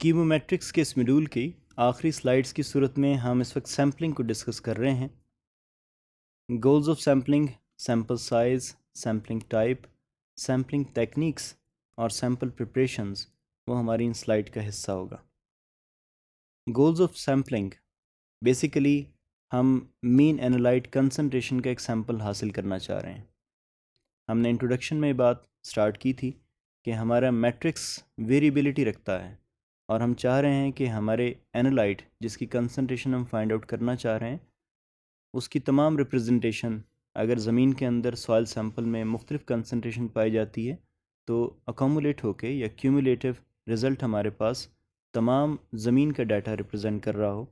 कीमोमेट्रिक्स के इस मेडूल की आखिरी स्लाइड्स की सूरत में हम इस वक्त सैम्पलिंग को डिस्कस कर रहे हैं goals of sampling sample size sampling type sampling techniques और सैम्पल प्रिपरेशंस वो हमारी इन स्लाइड का हिस्सा होगा गोल्स ऑफ सैम्पलिंग बेसिकली हम मीन एनालाइट कंसनट्रेशन का एक सैम्पल हासिल करना चाह रहे हैं हमने इंट्रोडक्शन में बात स्टार्ट की थी कि हमारा मैट्रिक्स वेरिएबिलिटी रखता है और हम चाह रहे हैं कि हमारे एनालाइट जिसकी कंसनट्रेशन हम फाइंड आउट करना चाह रहे हैं उसकी तमाम रिप्रेजेंटेशन अगर ज़मीन के अंदर सॉयल सैम्पल में मुख्तफ कंसनट्रेशन पाई जाती है तो अकोमोलेट होके या क्यूमुलेटिव रिज़ल्ट हमारे पास तमाम ज़मीन का डाटा रिप्रेजेंट कर रहा हो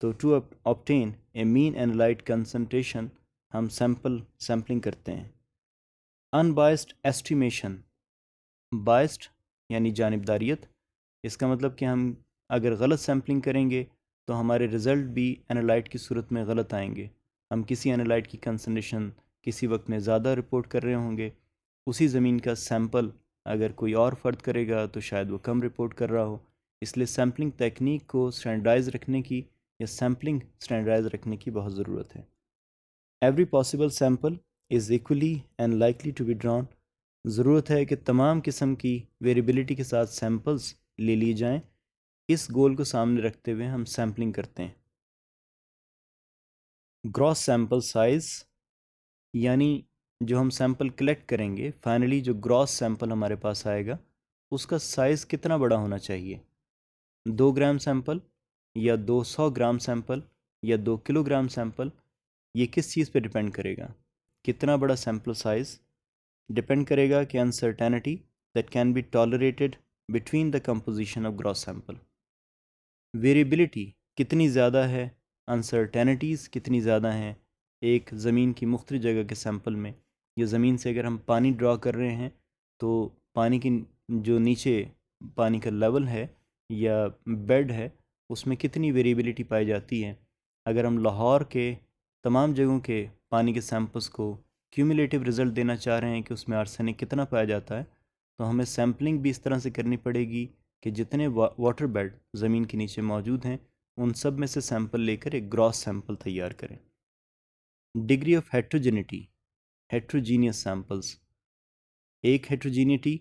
तो to obtain a mean analyte concentration हम सैम्पल सैम्पलिंग करते हैं अनबाइस्ड एस्टिमेशन बाइस्ड यानी जानबदारीत इसका मतलब कि हम अगर गलत सैम्पलिंग करेंगे तो हमारे रिज़ल्ट भी एनालाइट की सूरत में गलत आएंगे हम किसी एनालाइट की कंसनट्रेशन किसी वक्त में ज़्यादा रिपोर्ट कर रहे होंगे उसी ज़मीन का सैम्पल अगर कोई और फ़र्द करेगा तो शायद वो कम रिपोर्ट कर रहा हो इसलिए सैम्पलिंग तकनीक को स्टैंडर्डाइज रखने की या सैम्पलिंग स्टैंडर्डाइज रखने की बहुत ज़रूरत है every possible sample is equally and likely to be drawn ज़रूरत है कि तमाम किस्म की वेरिएबिलिटी के साथ सैम्पल्स ले लिए जाएं इस गोल को सामने रखते हुए हम सैम्पलिंग करते हैं ग्रॉस सैम्पल साइज़ यानी जो हम सैम्पल कलेक्ट करेंगे फाइनली जो ग्रॉस सैम्पल हमारे पास आएगा उसका साइज़ कितना बड़ा होना चाहिए दो ग्राम सैम्पल या दो सौ ग्राम सैम्पल या दो किलोग्राम सैम्पल ये किस चीज़ पे डिपेंड करेगा कितना बड़ा सैम्पल साइज़ डिपेंड करेगा कि uncertainty that can be tolerated between the composition of gross sample variability कितनी ज़्यादा है अनसर्टेनिटीज़ कितनी ज़्यादा हैं एक ज़मीन की मुख्त जगह के सैम्पल में या ज़मीन से अगर हम पानी ड्रा कर रहे हैं तो पानी की जो नीचे पानी का लेवल है या बेड है उसमें कितनी वेरिएबिलिटी पाई जाती है अगर हम लाहौर के तमाम जगहों के पानी के सैम्पल्स को क्यूमुलेटिव रिज़ल्ट देना चाह रहे हैं कि उसमें आर्सेनिक कितना पाया जाता है तो हमें सैम्पलिंग भी इस तरह से करनी पड़ेगी कि जितने वा, वाटर बेड ज़मीन के नीचे मौजूद हैं उन सब में से सैंपल लेकर एक ग्रॉस सैंपल तैयार करें degree of heterogeneity heterogeneous samples एक हेट्रोजीनिटी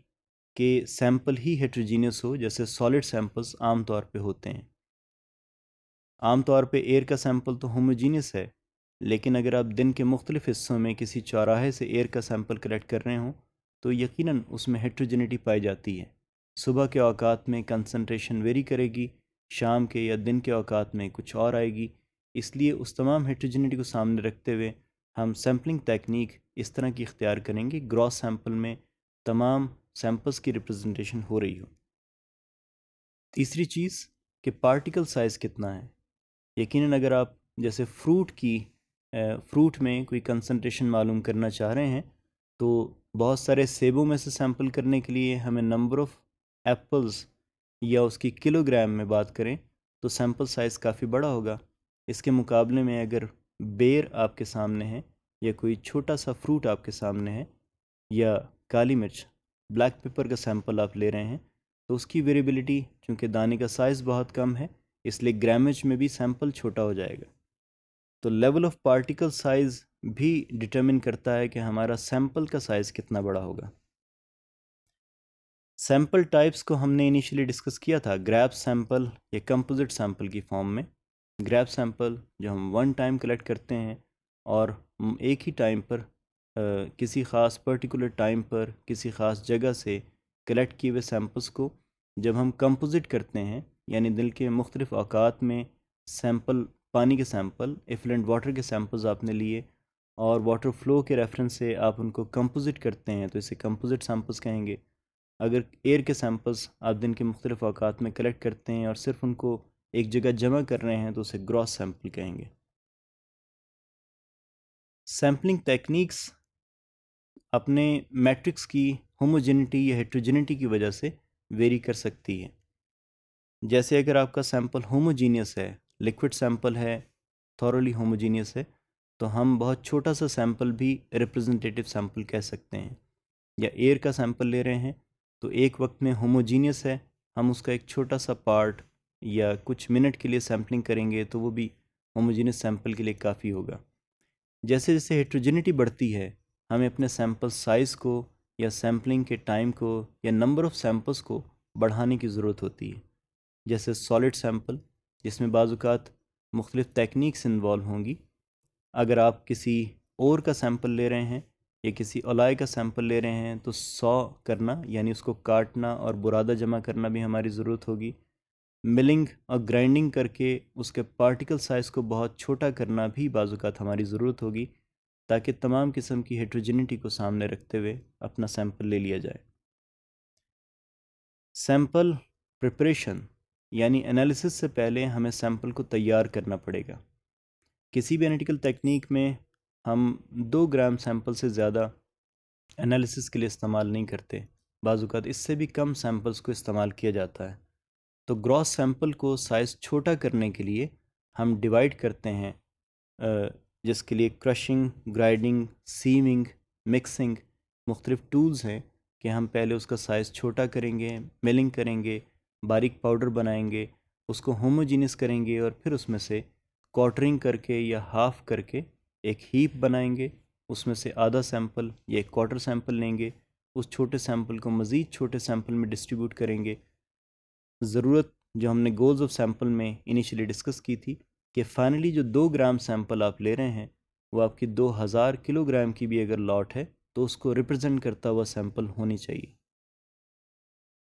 के सैंपल ही हेट्रोजीनियस हो जैसे सॉलिड सैंपल्स आमतौर पर होते हैं आमतौर पर एयर का सैंपल तो होमोजीनियस है लेकिन अगर आप दिन के मुख्तलिफ हिस्सों में किसी चौराहे से एयर का सैंपल कलेक्ट कर रहे हों तो यकीनन उसमें हेट्रोजेनिटी पाई जाती है सुबह के अवकात में कंसनट्रेशन वेरी करेगी शाम के या दिन के अवकात में कुछ और आएगी इसलिए उस तमाम हेट्रोजेनिटी को सामने रखते हुए हम सैम्पलिंग टेक्निक इस तरह की इख्तियार करेंगे ग्रॉस सैम्पल में तमाम सैम्पल्स की रिप्रेजेंटेशन हो रही हो तीसरी चीज़ कि पार्टिकल साइज़ कितना है यकीनन अगर आप जैसे फ्रूट की फ्रूट में कोई कंसनट्रेशन मालूम करना चाह रहे हैं तो बहुत सारे सेबों में से सैंपल करने के लिए हमें नंबर ऑफ़ एप्पल्स या उसकी किलोग्राम में बात करें तो सैंपल साइज़ काफ़ी बड़ा होगा इसके मुकाबले में अगर बेर आपके सामने है या कोई छोटा सा फ्रूट आपके सामने है या काली मिर्च ब्लैक पेपर का सैंपल आप ले रहे हैं तो उसकी वेरिएबिलिटी चूँकि दाने का साइज़ बहुत कम है इसलिए ग्रामेज में भी सैंपल छोटा हो जाएगा तो लेवल ऑफ पार्टिकल साइज़ भी डिटर्मिन करता है कि हमारा सैम्पल का साइज़ कितना बड़ा होगा सैम्पल टाइप्स को हमने इनिशियली डिस्कस किया था ग्रैप सैम्पल या कंपोजिट सैम्पल की फॉर्म में ग्रैप सैम्पल जो हम वन टाइम कलेक्ट करते हैं और एक ही टाइम पर आ, किसी ख़ास पर्टिकुलर टाइम पर किसी ख़ास जगह से कलेक्ट किए हुए सैम्पल्स को जब हम कंपोजिट करते हैं यानी दिल के मुख्तलिफ़ अवकात में सैम्पल पानी के सैम्पल एफलेंट वाटर के सैम्पल्स आपने लिए और वाटर फ्लो के रेफरेंस से आप उनको कंपोजिट करते हैं तो इसे कंपोजिट सैंपल्स कहेंगे अगर एयर के सैम्पल्स आप दिन के मुख्तलिफ अवकात में कलेक्ट करते हैं और सिर्फ उनको एक जगह जमा कर रहे हैं तो उसे ग्रॉस सैम्पल कहेंगे सैम्पलिंग टेक्निक्स अपने मैट्रिक्स की होमोजेनिटी या हेट्रोजेनिटी की वजह से वेरी कर सकती है जैसे अगर आपका सैंपल होमोजीनियस है लिक्विड सैंपल है थॉरली होमोजीनियस है तो हम बहुत छोटा सा सैंपल भी रिप्रेजेंटेटिव सैंपल कह सकते हैं या एयर का सैंपल ले रहे हैं तो एक वक्त में होमोजीनियस है हम उसका एक छोटा सा पार्ट या कुछ मिनट के लिए सैम्पलिंग करेंगे तो वो भी होमोजीनियस सैंपल के लिए काफ़ी होगा जैसे जैसे हेट्रोजेनिटी बढ़ती है हमें अपने सैंपल साइज़ को या सैम्पलिंग के टाइम को या नंबर ऑफ़ सैम्पल्स को बढ़ाने की ज़रूरत होती है जैसे सॉलिड सैम्पल जिसमें बाज़ात मुख्तलिफ़ टेक्निक्स इन्वॉल्व होंगी अगर आप किसी और का सैंपल ले रहे हैं या किसी अलाय का सैंपल ले रहे हैं तो सौ करना यानी उसको काटना और बुरादा जमा करना भी हमारी ज़रूरत होगी मिलिंग और ग्राइंडिंग करके उसके पार्टिकल साइज़ को बहुत छोटा करना भी बाज़ात हमारी ज़रूरत होगी ताकि तमाम किस्म की हेट्रोजिनिटी को सामने रखते हुए अपना सैंपल ले लिया जाए सैंपल प्रिपरेशन यानी एनालिसिस से पहले हमें सैंपल को तैयार करना पड़ेगा किसी भी एनालिटिकल तकनीक में हम दो ग्राम सैंपल से ज़्यादा एनालिसिस के लिए इस्तेमाल नहीं करते बाज़ात इससे भी कम सैंपल्स को इस्तेमाल किया जाता है तो ग्रॉस सैंपल को साइज़ छोटा करने के लिए हम डिवाइड करते हैं जिसके लिए क्रशिंग ग्राइंडिंग सीमिंग मिक्सिंग मुख्तलिफ़ टूल्स हैं कि हम पहले उसका साइज़ छोटा करेंगे मिलिंग करेंगे बारीक पाउडर बनाएंगे उसको होमोजीनियस करेंगे और फिर उसमें से क्वार्टरिंग करके या हाफ करके एक हीप बनाएंगे उसमें से आधा सैंपल या एक क्वार्टर सैंपल लेंगे उस छोटे सैंपल को मज़ीद छोटे सैंपल में डिस्ट्रीब्यूट करेंगे ज़रूरत जो हमने गोल्स ऑफ सैंपल में इनिशियली डिस्कस की थी कि फाइनली जो दो ग्राम सैंपल आप ले रहे हैं वो आपकी दो हज़ार किलोग्राम की भी अगर लॉट है तो उसको रिप्रेजेंट करता हुआ सैंपल होनी चाहिए